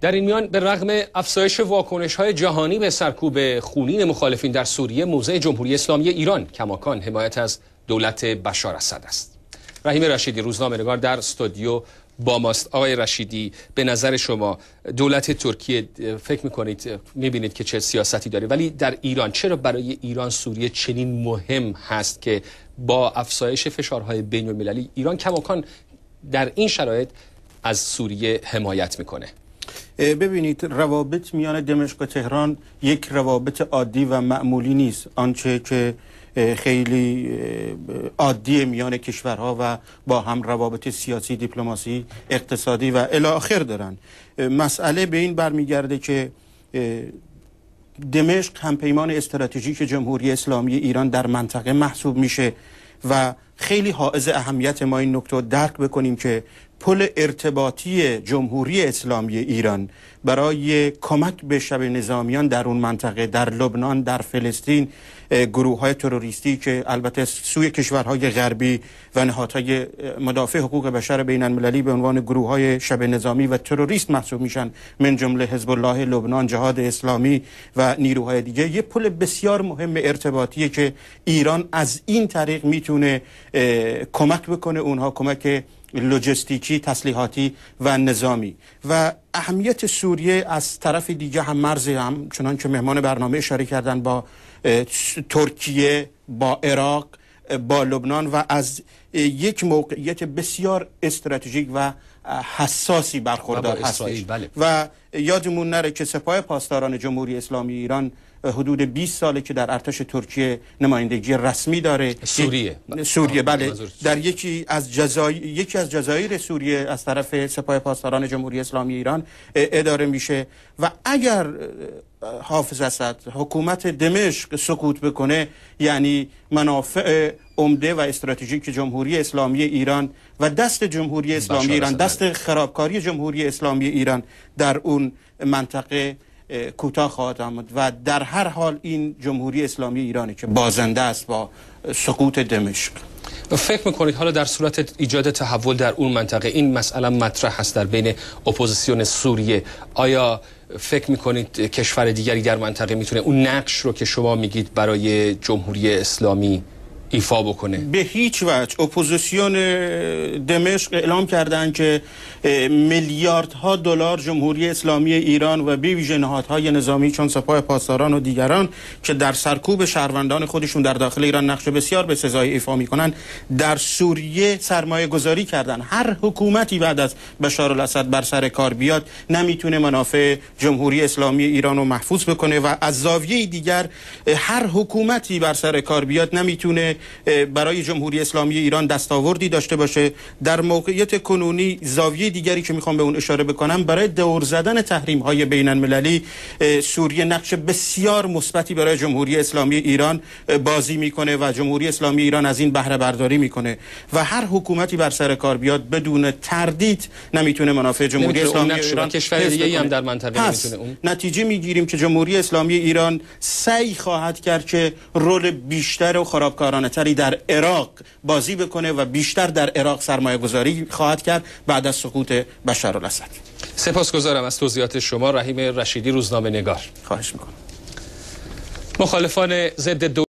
در این میان به رغم افزایش واکنش های جهانی به سرکوب خونین مخالفین در سوریه موضع جمهوری اسلامی ایران کماکان حمایت از دولت بشار اسد است رحیم رشیدی روزنامه نگار در استودیو با ماست آقای رشیدی به نظر شما دولت ترکیه فکر میکنید میبینید که چه سیاستی داره ولی در ایران چرا برای ایران سوریه چنین مهم هست که با افزایش فشارهای بین المللی ایران کماکان در این شرایط از سوریه حمایت میکنه ببینید روابط میان دمشق و تهران یک روابط عادی و معمولی نیست آنچه که خیلی عادی میان کشورها و با هم روابط سیاسی دیپلماسی اقتصادی و الاخر دارن مسئله به این برمیگرده که دمشق هم پیمان استراتژیک جمهوری اسلامی ایران در منطقه محسوب میشه و خیلی حائز اهمیت ما این نکته درک بکنیم که پل ارتباطی جمهوری اسلامی ایران برای کمک به شب نظامیان در اون منطقه در لبنان در فلسطین گروه های تروریستی که البته سوی کشورهای غربی و نهادهای مدافع حقوق بشر بین المللی به عنوان گروه های شب نظامی و تروریست محسوب میشن من جمله حزب الله لبنان جهاد اسلامی و نیروهای دیگه یه پل بسیار مهم ارتباطیه که ایران از این طریق میتونه کمک بکنه اونها کمک لوجستیکی تسلیحاتی و نظامی و اهمیت سوریه از طرف دیگه هم مرزی هم چنان که مهمان برنامه اشاره کردن با ترکیه با عراق با لبنان و از یک موقعیت بسیار استراتژیک و حساسی برخوردار هستش بله. و یادمون نره که سپاه پاسداران جمهوری اسلامی ایران حدود 20 ساله که در ارتش ترکیه نمایندگی رسمی داره سوریه سوریه بله در یکی از جزایر یکی از جزایر سوریه از طرف سپاه پاسداران جمهوری اسلامی ایران اداره میشه و اگر حافظ اسد حکومت دمشق سکوت بکنه یعنی منافع عمده و استراتژیک جمهوری اسلامی ایران و دست جمهوری اسلامی ایران دست خرابکاری جمهوری اسلامی ایران در اون منطقه کوتاه خواهد آمد و در هر حال این جمهوری اسلامی ایرانی که بازنده است با سقوط دمشق فکر میکنید حالا در صورت ایجاد تحول در اون منطقه این مسئله مطرح است در بین اپوزیسیون سوریه آیا فکر میکنید کشور دیگری در منطقه میتونه اون نقش رو که شما میگید برای جمهوری اسلامی ایفا بکنه به هیچ وجه اپوزیسیون دمشق اعلام کردند که میلیاردها دلار جمهوری اسلامی ایران و بی ویژه نظامی چون سپاه پاسداران و دیگران که در سرکوب شهروندان خودشون در داخل ایران نقش بسیار به سزای ایفا میکنن در سوریه سرمایه گذاری کردن هر حکومتی بعد از بشار الاسد بر سر کار بیاد نمیتونه منافع جمهوری اسلامی ایران رو محفوظ بکنه و از زاویه دیگر هر حکومتی بر سر کار بیاد نمیتونه برای جمهوری اسلامی ایران دستاوردی داشته باشه در موقعیت کنونی زاویه دیگری که میخوام به اون اشاره بکنم برای دور زدن تحریم های بین المللی سوریه نقش بسیار مثبتی برای جمهوری اسلامی ایران بازی میکنه و جمهوری اسلامی ایران از این بهره برداری میکنه و هر حکومتی بر سر کار بیاد بدون تردید نمیتونه منافع جمهوری اسلامی ایران کشور دیگه هم در منطقه پس نتیجه میگیریم که جمهوری اسلامی ایران سعی خواهد کرد که رول بیشتر و خرابکارانه جوانه در عراق بازی بکنه و بیشتر در عراق سرمایه گذاری خواهد کرد بعد از سقوط بشار الاسد سپاسگزارم از توضیحات شما رحیم رشیدی روزنامه نگار خواهش میکنم مخالفان ضد